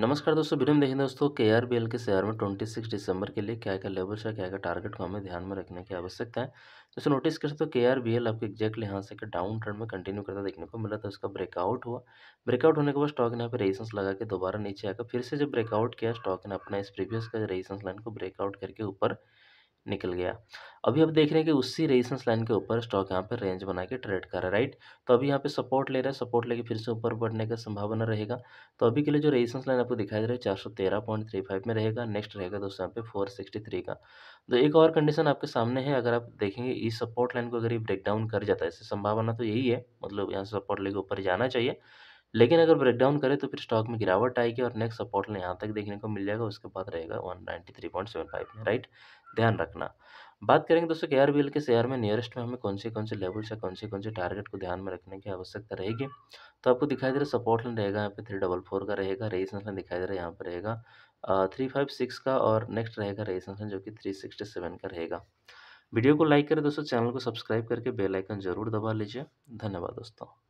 नमस्कार दोस्तों वीडियो में देखें दोस्तों के आर बी एल के शेयर में ट्वेंटी सिक्स दिसंबर के लिए क्या क्या लेवल्स है क्या क्या टारगेट को हमें ध्यान में रखने की आवश्यकता है दोस्तों नोटिस कर सकते हो के आर बी एल आपको एक्जैक्टली यहाँ से डाउन ट्रेंड में कंटिन्यू करता देखने को मिला था उसका ब्रेकआउट हुआ ब्रेकआउट होने के बाद स्टॉक ने यहाँ पर रेजिस्टेंस लगा के दोबारा नीचे आकर फिर से जब ब्रेकआउट किया स्टॉक ने अपना इस प्रीवियस का रेजिस्टेंस लाइन को ब्रेकआउट करके ऊपर निकल गया अभी आप देख रहे हैं कि उसी रेजिस्टेंस लाइन के ऊपर स्टॉक यहाँ पे रेंज बना के ट्रेड कर रहा है राइट तो अभी यहाँ पे सपोर्ट ले रहा है सपोर्ट लेके फिर से ऊपर बढ़ने का संभावना रहेगा तो अभी के लिए जो रेजिस्टेंस लाइन आपको दिखाई दे रहा है चार सौ तेरह पॉइंट थ्री फाइव में रहेगा नेक्स्ट रहेगा दोस्तों यहाँ पे फोर सिक्सटी थ्री का तो एक और कंडीशन आपके सामने है अगर आप देखेंगे इस सपोर्ट लाइन को अगर ये ब्रेक डाउन कर जाता है इससे संभावना तो यही है मतलब यहाँ से सपोर्ट लेके ऊपर जाना चाहिए लेकिन अगर ब्रेकडाउन करें तो फिर स्टॉक में गिरावट आएगी और नेक्स्ट सपोर्ट लाइन यहाँ तक देखने को मिल जाएगा उसके बाद रहेगा one ninety three point seven five में राइट ध्यान रखना बात करेंगे दोस्तों के आर के शेयर में नियरेस्ट में हमें कौन से कौन से लेवल्स या कौन से कौन से टारगेट को ध्यान में रखने की आवश्यकता रहेगी तो आपको दिखाई दे रहा सपोर्ट लाइन रहेगा यहाँ पे थ्री डबल फोर का रहेगा रेजिस्टेंस लाइन दिखाई दे रहा है यहाँ पर रहेगा थ्री फाइव सिक्स का और नेक्स्ट रहेगा रेजिस्टेंस लाइन जो कि थ्री सिक्सटी सेवन का रहेगा वीडियो को लाइक करें दोस्तों चैनल को सब्सक्राइब करके बेल आइकन जरूर दबा लीजिए धन्यवाद दोस्तों